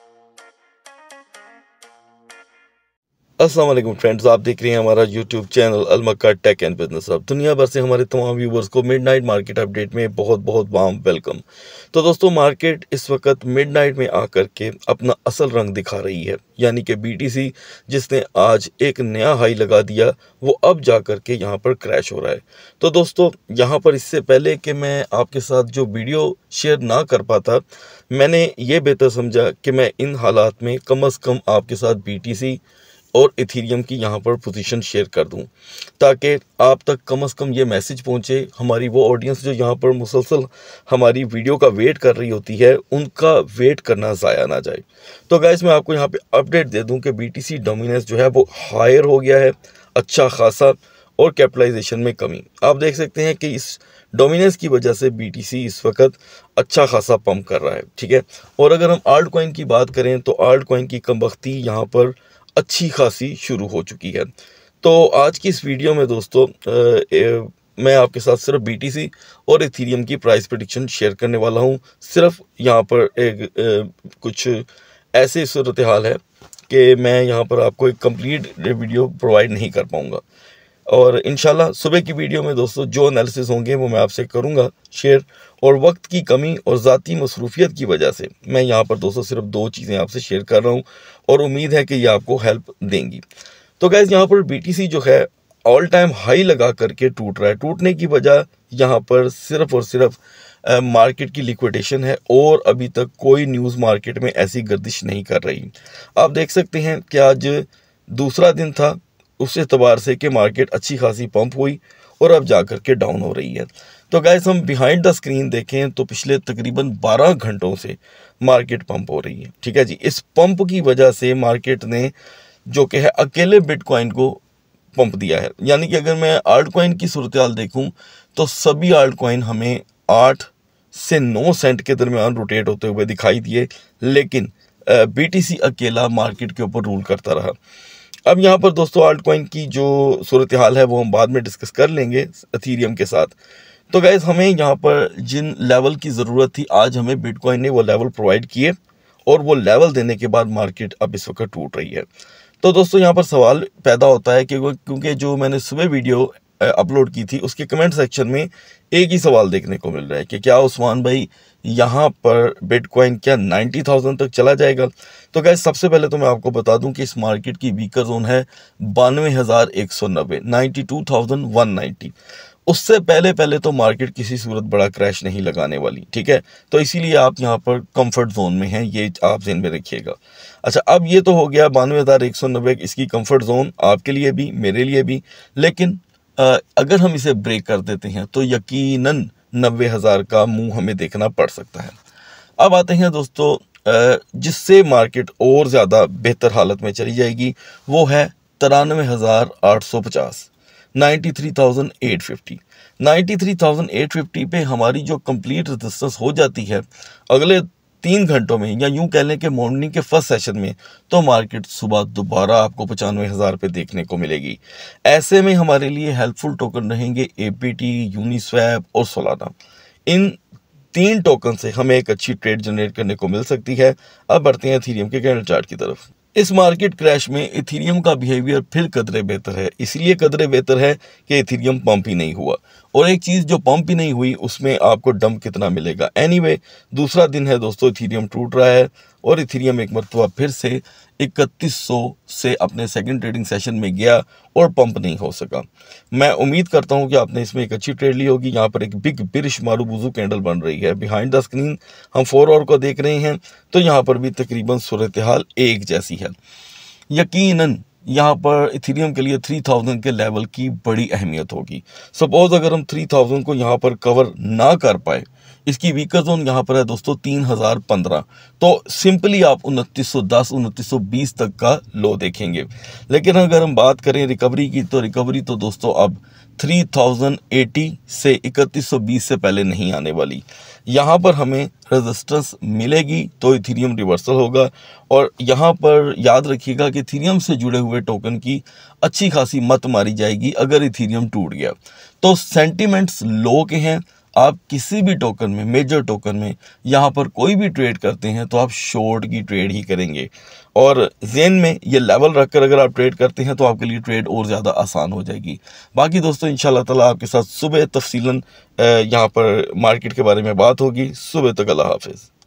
Thank you. Aslam friends आप देख रहे हैं हमारा यूट्यूब चैनल अलमक्का टेक एंड बिजनेस अब दुनिया भर से हमारे तमाम व्यूवर्स को मिडनाइट मार्केट अपडेट में बहुत बहुत वाम वेलकम तो दोस्तों मार्केट इस वक्त मिडनाइट में आकर के अपना असल रंग दिखा रही है यानी कि बीटीसी जिसने आज एक नया हाई लगा दिया वो अब जा कर के यहाँ पर क्रैश हो रहा है तो दोस्तों यहाँ पर इससे पहले कि मैं आपके साथ जो वीडियो शेयर ना कर पाता मैंने ये बेहतर समझा कि मैं इन हालात में कम अज़ कम आपके साथ बी और इथीरियम की यहाँ पर पोजीशन शेयर कर दूँ ताकि आप तक कम अज़ कम ये मैसेज पहुँचे हमारी वो ऑडियंस जो यहाँ पर मुसलसल हमारी वीडियो का वेट कर रही होती है उनका वेट करना ज़ाया ना जाए तो गैस मैं आपको यहाँ पे अपडेट दे दूँ कि बीटीसी डोमिनेंस जो है वो हायर हो गया है अच्छा खासा और कैपिटलाइजेशन में कमी आप देख सकते हैं कि इस डोमिनेंस की वजह से बी इस वक्त अच्छा खासा पम्प कर रहा है ठीक है और अगर हम आर्ट कोइन की बात करें तो आर्ट कोइन की कमबख्ती यहाँ पर अच्छी खासी शुरू हो चुकी है तो आज की इस वीडियो में दोस्तों ए, ए, मैं आपके साथ सिर्फ बीटीसी और एथीरियम की प्राइस प्रडिक्शन शेयर करने वाला हूँ सिर्फ यहाँ पर एक ए, कुछ ऐसे सूरत हाल है कि मैं यहाँ पर आपको एक कंप्लीट वीडियो प्रोवाइड नहीं कर पाऊँगा और इन सुबह की वीडियो में दोस्तों जो एनालिसिस होंगे वो मैं आपसे करूँगा शेयर और वक्त की कमी और ज़ाती मसरूफियत की वजह से मैं यहाँ पर दोस्तों सिर्फ दो चीज़ें आपसे शेयर कर रहा हूँ और उम्मीद है कि ये आपको हेल्प देंगी तो गैज़ यहाँ पर बी जो है ऑल टाइम हाई लगा करके टूट रहा है टूटने की वजह यहाँ पर सिर्फ और सिर्फ मार्केट की लिक्विडेशन है और अभी तक कोई न्यूज़ मार्केट में ऐसी गर्दिश नहीं कर रही आप देख सकते हैं कि आज दूसरा दिन था उस एतबार से कि मार्केट अच्छी खासी पंप हुई और अब जा कर के डाउन हो रही है तो गैस हम बिहाइंड द स्क्रीन देखें तो पिछले तकरीबन 12 घंटों से मार्केट पंप हो रही है ठीक है जी इस पंप की वजह से मार्केट ने जो कि है अकेले बिटकॉइन को पंप दिया है यानी कि अगर मैं आर्ट कॉइन की सूरत देखूँ तो सभी आर्ट कॉइन हमें आठ से नौ सेंट के दरमियान रोटेट होते हुए दिखाई दिए लेकिन बी अकेला मार्केट के ऊपर रूल करता रहा अब यहाँ पर दोस्तों आल्ट कॉइन की जो सूरत हाल है वो हम बाद में डिस्कस कर लेंगे अथीरियम के साथ तो गैज़ हमें यहाँ पर जिन लेवल की ज़रूरत थी आज हमें बिटकॉइन ने वो लेवल प्रोवाइड किए और वो लेवल देने के बाद मार्केट अब इस वक्त टूट रही है तो दोस्तों यहाँ पर सवाल पैदा होता है कि क्योंकि जो मैंने सुबह वीडियो अपलोड की थी उसके कमेंट सेक्शन में एक ही सवाल देखने को मिल रहा है कि क्या उस्मान भाई यहाँ पर बिटकॉइन क्या 90,000 तक चला जाएगा तो क्या सबसे पहले तो मैं आपको बता दूं कि इस मार्केट की वीकर जोन है बानवे हज़ार एक सौ नब्बे ninety two thousand one ninety उससे पहले पहले तो मार्केट किसी सूरत बड़ा क्रैश नहीं लगाने वाली ठीक है तो इसीलिए आप यहाँ पर कंफर्ट जोन में हैं ये आप जेन में रखिएगा अच्छा अब ये तो हो गया बानवे हज़ार एक सौ नब्बे इसकी कंफर्ट जोन आपके लिए भी मेरे लिए भी लेकिन अगर हम इसे ब्रेक कर देते हैं तो यकीनन नब्बे हज़ार का मुंह हमें देखना पड़ सकता है अब आते हैं दोस्तों जिससे मार्केट और ज़्यादा बेहतर हालत में चली जाएगी वो है तिरानवे हज़ार आठ सौ पचास ninety three thousand eight fifty ninety three thousand eight fifty पे हमारी जो कंप्लीट रजिस्टेंस हो जाती है अगले तीन घंटों में या यूं कह लें कि मॉर्निंग के फर्स्ट सेशन में तो मार्केट सुबह दोबारा आपको पचानवे हज़ार पे देखने को मिलेगी ऐसे में हमारे लिए हेल्पफुल टोकन रहेंगे ए पी टी यूनिस्वैप और सोलाना इन तीन टोकन से हमें एक अच्छी ट्रेड जनरेट करने को मिल सकती है अब बढ़ते हैं थीरियम के कैंडल चार्ट की तरफ इस मार्केट क्रैश में इथीरियम का बिहेवियर फिर कदरे बेहतर है इसलिए कदरे बेहतर है कि इथीरियम पंप ही नहीं हुआ और एक चीज़ जो पंप ही नहीं हुई उसमें आपको डंप कितना मिलेगा एनीवे anyway, दूसरा दिन है दोस्तों इथीरियम टूट रहा है और इथीरियम एक मरतबा फिर से 3100 से अपने सेकंड ट्रेडिंग सेशन में गया और पंप नहीं हो सका मैं उम्मीद करता हूं कि आपने इसमें एक अच्छी ट्रेड ली होगी यहाँ पर एक बिग बिरिश बुजू कैंडल बन रही है बिहाइंड द स्क्रीन हम फोर और को देख रहे हैं तो यहाँ पर भी तकरीबन सूरत हाल एक जैसी है यकीनन यहाँ पर इथीरियम के लिए 3000 के लेवल की बड़ी अहमियत होगी सपोज़ अगर हम 3000 को यहाँ पर कवर ना कर पाए इसकी वीकर जोन यहाँ पर है दोस्तों 3015 तो सिंपली आप 2910 2920 तक का लो देखेंगे लेकिन अगर हम बात करें रिकवरी की तो रिकवरी तो दोस्तों अब 3080 से 3120 से पहले नहीं आने वाली यहाँ पर हमें रेजिस्टेंस मिलेगी तो इथीरियम रिवर्सल होगा और यहाँ पर याद रखिएगा कि इथीरियम से जुड़े हुए टोकन की अच्छी खासी मत मारी जाएगी अगर इथीरियम टूट गया तो सेंटीमेंट्स लो के हैं आप किसी भी टोकन में मेजर टोकन में यहाँ पर कोई भी ट्रेड करते हैं तो आप शॉर्ट की ट्रेड ही करेंगे और जेन में ये लेवल रखकर अगर आप ट्रेड करते हैं तो आपके लिए ट्रेड और ज़्यादा आसान हो जाएगी बाकी दोस्तों इन ताला आपके साथ सुबह तफसीला यहाँ पर मार्केट के बारे में बात होगी सुबह तक अल्लाह हाफिज़